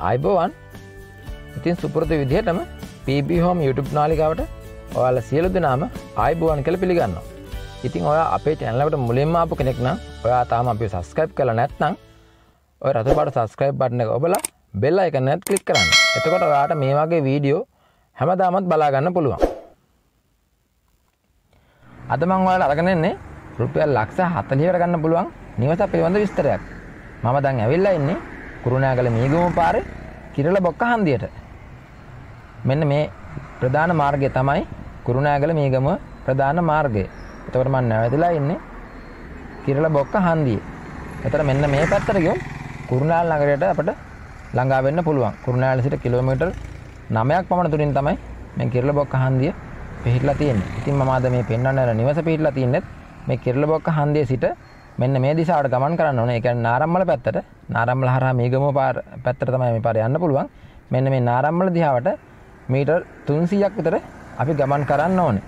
අයිබෝවන් ඉතින් සුපෘති විදිහටම පිබිහෝම් YouTube නාලිකාවට ඔයාල සියලු දෙනාම අයිබුවන් කළ පිළිගන්න ඉතින් ඔය අපේ චැනලට මුලින්ම අපපු කෙනෙක්න ඔයා තාම අපි සස්කයිප් කළ නැත්නම් ඔය රතුබට සස්ක්‍රයිප් බට්න එක ඔබලා බෙල්ලා එක නැත් කලික් කරන්න එතකොට ඔයාට මේ වගේ වීඩියෝ හැමදාමත් බලාගන්න පුළුවන් අදමංවාල අරගනෙන්නේ රුපියල් ලක්ෂ හතලිවරගන්න පුළුවන් නිවස පිළිබඳ විස්තරයක් මම දං ඇවිල්ලා ඉන්නේ කුරුණෑගල මීගම පාර කිරල බොක්ක හන්දියට මෙන්න මේ ප්‍රධාන මාර්ගය තමයි කුරුණෑගල මීගම ප්‍රධාන මාර්ගය එතකට මන් නැවතිලා ඉන්නේ කිරල බොක්ක හන්දිය එතර මෙන්න මේ පැත්තරගියම් කුරුණාල් නගරයට අපට ළඟාවෙන්න පුළුවන් කුරුණෑල සිට කිලෝමීටර් නමයක් පමණ තුරින් තමයි මේ කිරල බොක්ක හන්දිය පිහිටලා තියෙන්නේ ඉතින් මමාද මේ පෙන්වන්න නිවස පිහිටලා තියන්නේත් මේ කිරල බොක්ක හන්දිය සිට මෙන්න මේ දිසාට ගමන් කරන්න ඕන එක නාරම්මල පැත්තට නාරම්මල හර මේගම පාර පැත්තර තමයි පාර යන්න පුළුවන් මෙන්න මේ නාරම්මල දිහාවට මීටර් තුන්සීයක් විතර අපි ගමන් කරන්න ඕනේ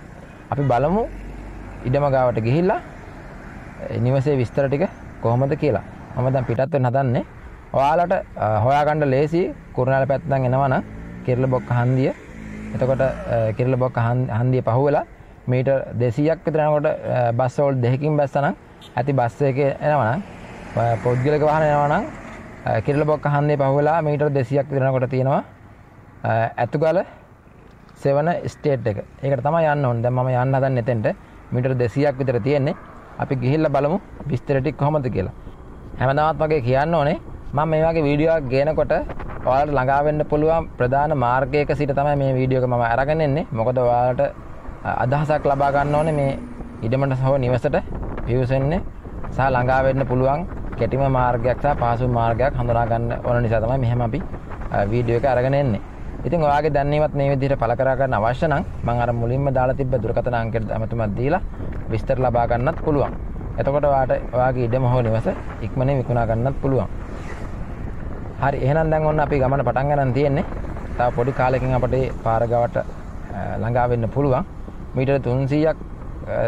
අපි බලමු ඉඩම ගාවට ගිහිල්ලා නිවසේ විස්තර ටික කොහොමද කියලා මම දැන් පිටත් වෙන්න හදන්නේ ඔයාලට හොයාගන්න ලේසි කුරුණාල පැත්තෙන් එනවනම් කිරලබොක්ක හන්දිය එතකොට කිරලබොක්ක හන්දිය පහුවෙලා මීටර් 200ක් විතර යනකොට බස් වල දෙකකින් බැස්සනම් ඇති බස්ස එක එනවනම් පොද්ගලක වාහන එනවනම් කිරල බොක් අහන්නේ පහුවෙලා මීටර් දෙසියක් දෙනකොට තියෙනවා ඇතුගල සෙවන ස්ටේට් එක ඒක තම යන්න හොන් දැම යන්න දන්න එතෙන්ට මිටර් දෙසියක් විතර තියෙන්නේ අපි ගිහිල්ල බලමු විස්තරටික් කොමද කියලා හැමදවත් වගේ කියන්න ඕනේ මම මේ වගේ වීඩියෝක් ගේනකොට ඔයාලට ළඟාවෙන්න පුළුවන් ප්‍රධාන මාර්ගයක සිට තමයි මේ වීඩියෝ එක මම අරගෙන එන්නේ. මොකද ඔයාලට අදහසක් ලබා ගන්න ඕනේ මේ ඉඩමට සහ නිවසට පිවිසෙන්නේ සහ ළඟා වෙන්න පුළුවන් කෙටිම මාර්ගයක් සහ පහසු මාර්ගයක් හඳුනා ගන්න ඕන නිසා තමයි මෙහෙම අපි වීඩියෝ එක අරගෙන එන්නේ. ඉතින් ඔයාගේ දැනීමත් මේ විදිහට පළ කර ගන්න අවශ්‍ය නම් මම අර මුලින්ම දාලා තිබ්බ දුරකථන අංකයට අමතමත් දීලා විස්තර ලබා ගන්නත් පුළුවන්. එතකොට ඔයාට ඔයාගේ ඉඩම හෝ නිවස ඉක්මනින් විකුණා ගන්නත් පුළුවන්. හරි එහෙනම් දැන් ඔන්න අපි ගමන පටන් ගන්න තියෙන්නේ. තව පොඩි කාලෙකින් අපට පාර ගාවට ළඟා වෙන්න පුළුවන්. මීටර 300ක්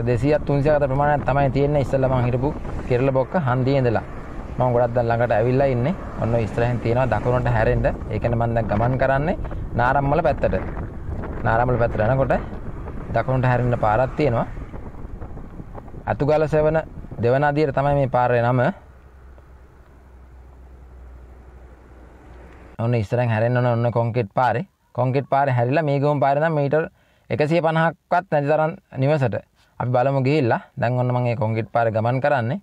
දෙසියත් තුන්සියකට ප්‍රමාණයක් තමයි තියෙන්නේ ඉස්සෙල්ලා මං හිටපු කෙරළ බොක්ක හන්දියේ ඉඳලා. මම ගොඩක් දැන් ළඟට ඇවිල්ලා ඉන්නේ. ඔන්න ඉස්සරහින් තියෙනවා දකුණට හැරෙන්න. ඒ කියන්නේ මම දැන් ගමන් කරන්නේ නාරම්මල පැත්තට. නාරම්මල පැත්තට යනකොට දකුණට හැරෙන්න පාරක් තියෙනවා. අතුගල සෙවන දෙවන අදියට තමයි මේ පාරේ නම. ඔන්න ඉස්සරහින් හැරෙන්න ඕන ඔන්න කොන්ක්‍රීට් පාරේ. කොන්ක්‍රීට් පාරේ හැරිලා මේ ගොම් පාරේ නම් මීටර් 150ක්වත් නැති තරම් නිවසට අපි බලමු ගිහිල්ලා දැන් ඔන්න මම මේ කොන්ක්‍රීට් පාර ගමන් කරන්නේ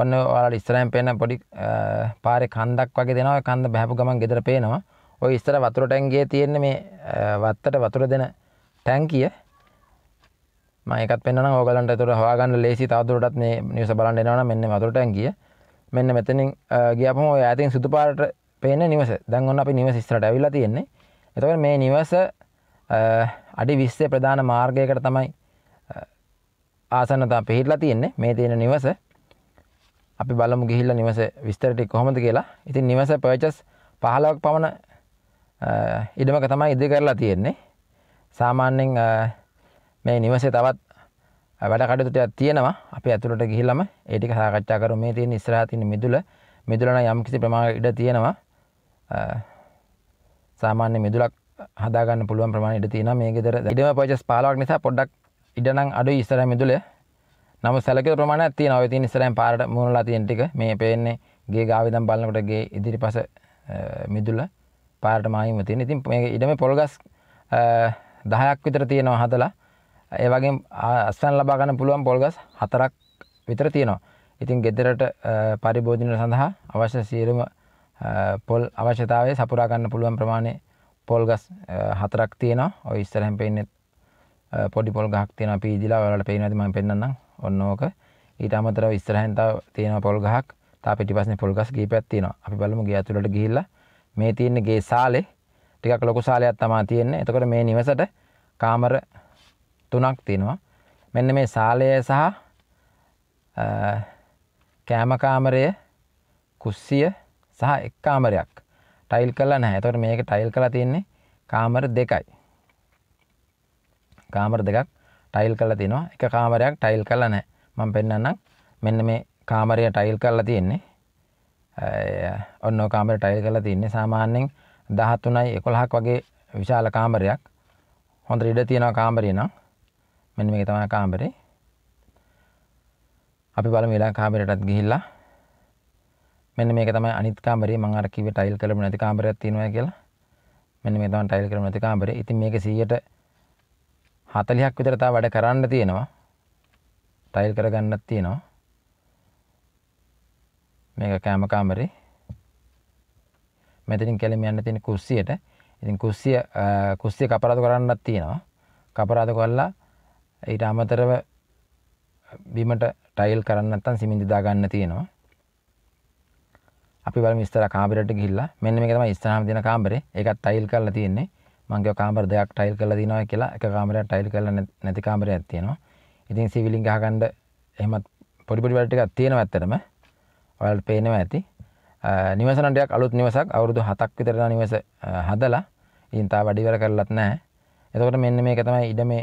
ඔන්න ඔයාලට ඉස්සරහින් පේන පොඩි පාරේ කන්දක් වගේ දෙනවා කන්ද බහපු ගමන් ගෙදර පේනවා ඔය ඉස්සර වතුර ටැංකියේ තියෙන මේ වත්තට වතුර දෙන ටැංකිය මම ඒකත් පෙන්වනවා ඕගලන්ට ඒතර හොයාගන්න ලේසි තවදුරටත් මේ නිවස බලන්න එනවා නම් මෙන්න වතුර ටැංකිය මෙන්න මෙතනින් ගියාපම ඔය ඈතින් සුදු පාට පේන නිවස. දැන් ඔන්න අපි නිවස ඉස්සරහට ඇවිල්ලා තියෙන්නේ. එතකොට මේ නිවස අඩි 20 ප්‍රධාන මාර්ගයකට තමයි ආසනතා පිහිටලා තියෙන්නේ මේ තියෙන නිවස අපි බලමු ගිහිල්ලා නිවස විස්තර ටික කොහොමද කියලා. ඉතින් නිවස පර්චස් 15ක් පමණ ඉඩමක තමයි ඉදි කරලා තියෙන්නේ. සාමාන්‍යයෙන් මේ නිවසේ තවත් වැඩ කටයුතු ටිකක් තියෙනවා. අපි ඇතුළට ගිහිල්ලාම ඒ ටික සාකච්ඡා කරමු. මේ තියෙන ඉස්සරහා තියෙන මිදුල මිදුල නම් යම්කිසි ප්‍රමාණයක ඉඩ තියෙනවා. සාමාන්‍ය මිදුලක් හදාගන්න පුළුවන් ප්‍රමාණය ඉඩ තියෙනවා. මේ ගෙදර ඉඩම පර්චස් 15ක් නිසා පොඩ්ඩක් ඉඩනම් අඩු ඉස්සරහම තුළ නම සැලක ප්‍රමාණයක් තියෙනවා. ඒ තියෙන ඉස්සරහින් පාරට මුණලා තියෙන ටික මේ පේන්නේ ගේ ගාවිදම් බලනකොට ගේ ඉදිරිපස මිදුල පාරට මායිම තියෙන. ඉතින් මේ ඉඩමේ පොල්ගස් 10ක් විතර තියෙනවා හදලා. ඒ වගේම අස්වැන්න ලබා ගන්න පුළුවන් පොල්ගස් 4ක් විතර තියෙනවා. ඉතින් ගෙදරට පරිභෝජනය සඳහා අවශ්‍ය සියලුම පොල් අවශ්‍යතාවය සපුරා ගන්න පුළුවන් ප්‍රමාණය පොල්ගස් 4ක් තියෙනවා. ඔය ඉස්සරහින් පේන්නේ පොඩි පොල් ගහක් තියෙනවා පීදිලා ඔයාලට පේනවා ඇති මම පෙන්නන්නම් ඔන්න ඕක ඊට අමතරව ඉස්සරහින් තව තියෙනවා පොල් ගහක් තා පිටිපස්සේ පොල් ගස් කීපයක් තියෙනවා අපි බලමු ගේ ඇතුළට ගිහිල්ලා මේ තියෙන ගේ සාලේ ටිකක් ලොකු සාලයක් තමයි තියෙන්නේ එතකොට මේ නිවසට කාමර තුනක් තියෙනවා මෙන්න මේ සාලය සහ කෑම කාමරය කුස්සිය සහ එක් කාමරයක් ටයිල් කරලා නැහැ. එතකොට මේක ටයිල් කරලා තියෙන්නේ කාමර දෙකයි. කාමර දෙකක් ටයිල් කරලා තියෙනවා එක කාමරයක් ටයිල් කරලා නැහැ මම පෙන්වන්නම් මෙන්න මේ කාමරය ටයිල් කරලා තියෙන්නේ ඔන්න කාමර ටයිල් කරලා තියෙන්නේ සාමාන්‍යයෙන් 13යි 11ක් වගේ විශාල කාමරයක් හොඳ ඉඩ තියෙනවා කාමරේ නම් මෙන්න මේක තමයි කාමරේ අපි බලමු ඊළඟ කාමරයටත් ගිහිල්ලා මෙන්න මේක තමයි අනිත් කාමරේ මම අර කිව්වේ ටයිල් කරලා නැති කාමරයක් තියෙනවා කියලා මෙන්න මේ තමයි ටයිල් කරලා නැති කාමරේ ඉතින් මේක 100ට හතලිහක් විතරතා වැඩ කරන්න තියෙනවා ටයිල් කරගන්නත් තියෙනවා මේක කෑමකාමරි මෙතනින් කෙලිම යන්න තියෙන කුස්සියට ඉතින් කුස්සිය කුස්සිය කපරාදු කරන්නත් තියෙනවා කපරාදු කරලා ඊට අමතරව බිමට ටයිල් කරන්න නැත්නම් සිමෙන්ති දා ගන්න තියෙනවා අපි බලමු ඉස්සර කාමරයට ගිහිල්ලා මෙන්න මේක තමයි ඉස්සරහම තියෙන කාමරේ ඒකත් ටයිල් කරලා තියෙන්නේ මංගේ කාමර දෙයක් ටයිල් කල දිනවා කියලා එක කාමරයක් ටයිල් කල නැති කාමරයක් තියෙනවා ඉතින් සිවිලින් ගහගන්න එහෙමත් පොඩිපොඩි වැඩ ටිකක් තියෙනවා ඇත්තටම ඔයාලට පේනවා ඇති නිවසනටයක් අලුත් නිවසක් අවුරුදු 7ක් විතර නිවස හදලා ඉතින් තා වැඩි වැඩ කරලත් නැහැ එතකොට මෙන්න මේක තමයි ඉඩ මේ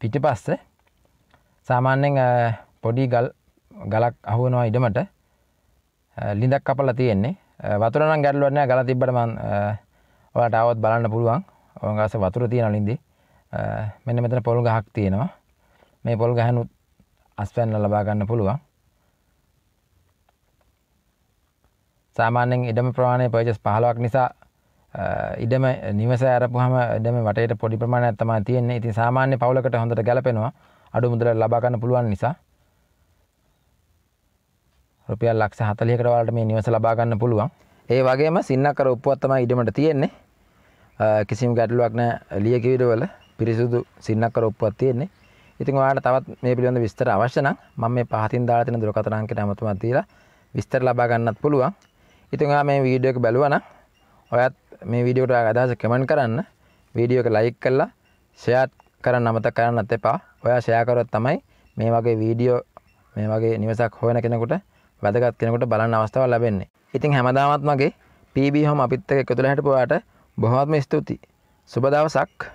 පිටිපස්ස සාමාන්‍යයෙන් පොඩි ගල් ගලක් අහුවනවා ඉඩමට ලිඳක් කපලා තියෙන්නේ වතුර නම් ගැටලුවක් නැහැ ගල තිබ්බට මම ටාවත් බලන්න පුළුවන් ඔවන්ගස වතුර තියෙන ලින්දේ මෙන්න මෙතන පොල් ගහක් තියෙනවා මේ පොල් ගහනුත් අස්වැන්න ලබාගන්න පුළුවන් සාමාන්‍යෙන් ඉඩම ප්‍රමාණය පර්ජස් පහලක් නිසා ඉඩම නිවස ඇරපුහම ඉඩම වටට පොඩි ප්‍රමාණයක් තමා තියෙන්නේ ඉතින් සාමාන්‍ය පවලකට හොඳට ගැලපෙනවා අඩු මුදල ලබාගන්න පුළුවන් නිසා රුපියල් ලක්ෂ හතලියකට වලට මේ නිවස ලබාගන්න පුළුවන් ඒ වගේම සින්නකර උප්පුවත් තමයි ඉඩමට තියෙන්නේ. කිසිම ගැටලුවක් නැහැ ලියකිවිඩවල පිරිසුදු සින්නකර උප්පුවක් තියෙන්නේ. ඉතින් ඔයාලට තවත් මේ පිළිබඳ විස්තර අවශ්‍ය නම් මම මේ පහතින් දාලා තියෙන දුරකථන අංකයට අමතමක් දීලා විස්තර ලබා ගන්නත් පුළුවන්. ඉතින් ඔයා මේ වීඩියෝ එක බැලුවා නම් ඔයත් මේ වීඩියෝට අදහස කමෙන්ට් කරන්න. වීඩියෝ එක ලයික් කරලා ෂෙයාත් කරන්න අමතක කරන්නත් එපා. ඔයා ෂෙයා කරොත් තමයි මේ වගේ වීඩියෝ මේ වගේ නිවසක් හොයන කෙනෙකුට වැදගත් කෙනෙකුට බලන්න අවස්ථාවක් ලැබෙන්නේ. ඉතින් හැමදාමත් මගේ පීබී හොම අපිත්ත එකතුළ හැටපුවාට බොහොත්ම ස්තුතියි. සුබදවසක්